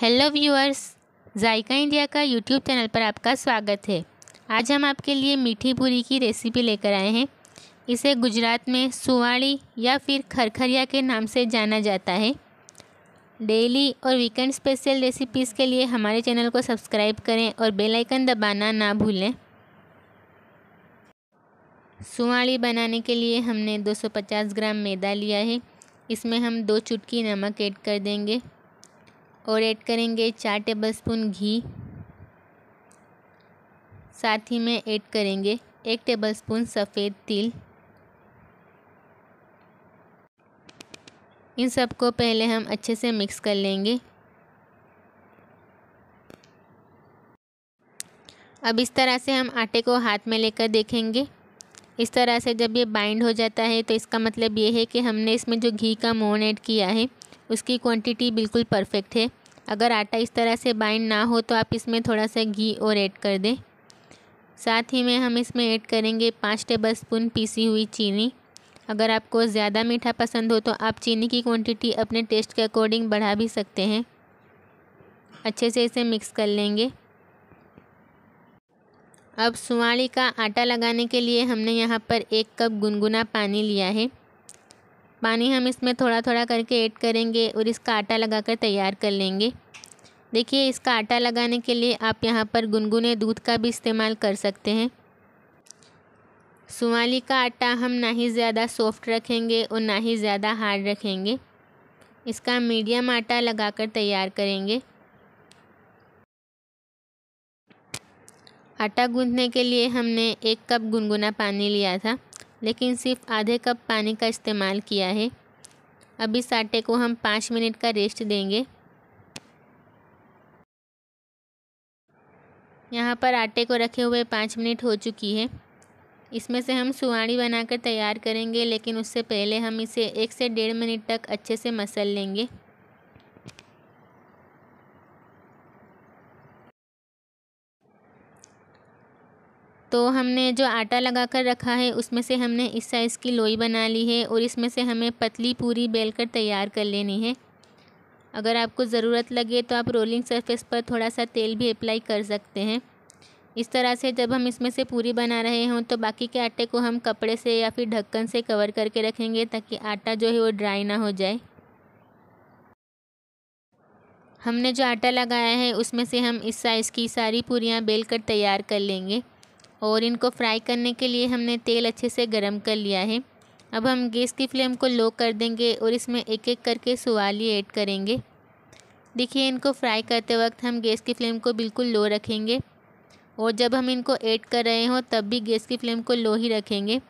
hello viewers Zaika India का YouTube channel पर आपका स्वागत है आज हम आपके लिए मीठी पूरी की रेसिपी लेकर आए हैं इसे गुजरात में सुवाड़ी या फिर खरखरिया के नाम से जाना जाता है डेली और वीकेंड स्पेशल रेसिपीज़ के लिए हमारे चैनल को सब्सक्राइब करें और बेल आइकन दबाना ना भूलें सुवाड़ी बनाने के लिए हमने दो ग्राम मैदा लिया है इसमें हम दो चुटकी नमक ऐड कर देंगे और ऐड करेंगे चार टेबल स्पून घी साथ ही में ऐड करेंगे एक टेबल स्पून सफ़ेद तिल इन सबको पहले हम अच्छे से मिक्स कर लेंगे अब इस तरह से हम आटे को हाथ में लेकर देखेंगे इस तरह से जब ये बाइंड हो जाता है तो इसका मतलब ये है कि हमने इसमें जो घी का मोन ऐड किया है उसकी क्वांटिटी बिल्कुल परफेक्ट है अगर आटा इस तरह से बाइंड ना हो तो आप इसमें थोड़ा सा घी और ऐड कर दें साथ ही में हम इसमें ऐड करेंगे पाँच टेबल स्पून पीसी हुई चीनी अगर आपको ज़्यादा मीठा पसंद हो तो आप चीनी की क्वांटिटी अपने टेस्ट के अकॉर्डिंग बढ़ा भी सकते हैं अच्छे से इसे मिक्स कर लेंगे अब सुवाड़ी का आटा लगाने के लिए हमने यहाँ पर एक कप गुनगुना पानी लिया है पानी हम इसमें थोड़ा थोड़ा करके ऐड करेंगे और इसका आटा लगाकर तैयार कर लेंगे देखिए इसका आटा लगाने के लिए आप यहाँ पर गुनगुने दूध का भी इस्तेमाल कर सकते हैं सुवाली का आटा हम ना ही ज़्यादा सॉफ्ट रखेंगे और ना ही ज़्यादा हार्ड रखेंगे इसका मीडियम आटा लगाकर तैयार करेंगे आटा गूंथने के लिए हमने एक कप गुनगुना पानी लिया था लेकिन सिर्फ आधे कप पानी का इस्तेमाल किया है अब इस आटे को हम पाँच मिनट का रेस्ट देंगे यहाँ पर आटे को रखे हुए पाँच मिनट हो चुकी है इसमें से हम सुहाड़ी बनाकर तैयार करेंगे लेकिन उससे पहले हम इसे एक से डेढ़ मिनट तक अच्छे से मसल लेंगे तो हमने जो आटा लगा कर रखा है उसमें से हमने इस साइज़ की लोई बना ली है और इसमें से हमें पतली पूरी बेल कर तैयार कर लेनी है अगर आपको ज़रूरत लगे तो आप रोलिंग सरफेस पर थोड़ा सा तेल भी अप्लाई कर सकते हैं इस तरह से जब हम इसमें से पूरी बना रहे हों तो बाकी के आटे को हम कपड़े से या फिर ढक्कन से कवर करके रखेंगे ताकि आटा जो है वो ड्राई ना हो जाए हमने जो आटा लगाया है उसमें से हम इस साइज़ की सारी पूरियाँ बेल कर तैयार कर लेंगे और इनको फ्राई करने के लिए हमने तेल अच्छे से गर्म कर लिया है अब हम गैस की फ्लेम को लो कर देंगे और इसमें एक एक करके सवाली ऐड करेंगे देखिए इनको फ्राई करते वक्त हम गैस की फ्लेम को बिल्कुल लो रखेंगे और जब हम इनको ऐड कर रहे हों तब भी गैस की फ्लेम को लो ही रखेंगे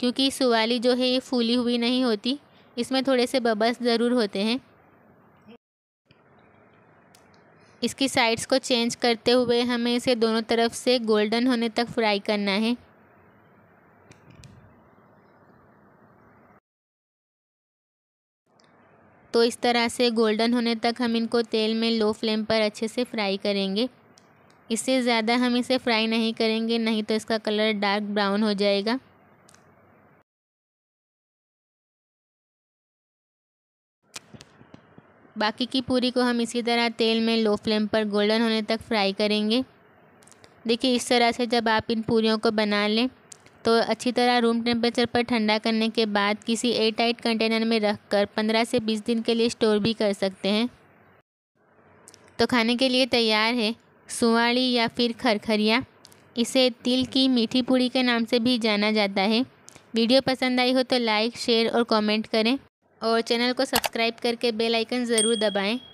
क्योंकि सवाली जो है ये फूली हुई नहीं होती इसमें थोड़े से बबल्स ज़रूर होते हैं इसकी साइड्स को चेंज करते हुए हमें इसे दोनों तरफ से गोल्डन होने तक फ्राई करना है तो इस तरह से गोल्डन होने तक हम इनको तेल में लो फ्लेम पर अच्छे से फ्राई करेंगे इससे ज़्यादा हम इसे फ्राई नहीं करेंगे नहीं तो इसका कलर डार्क ब्राउन हो जाएगा बाकी की पूरी को हम इसी तरह तेल में लो फ्लेम पर गोल्डन होने तक फ्राई करेंगे देखिए इस तरह से जब आप इन पूरियों को बना लें तो अच्छी तरह रूम टेम्परेचर पर ठंडा करने के बाद किसी एयर टाइट कंटेनर में रख कर पंद्रह से बीस दिन के लिए स्टोर भी कर सकते हैं तो खाने के लिए तैयार है सुवाड़ी या फिर खरखरिया इसे तिल की मीठी पूड़ी के नाम से भी जाना जाता है वीडियो पसंद आई हो तो लाइक शेयर और कमेंट करें और चैनल को सब्सक्राइब करके बेल आइकन ज़रूर दबाएं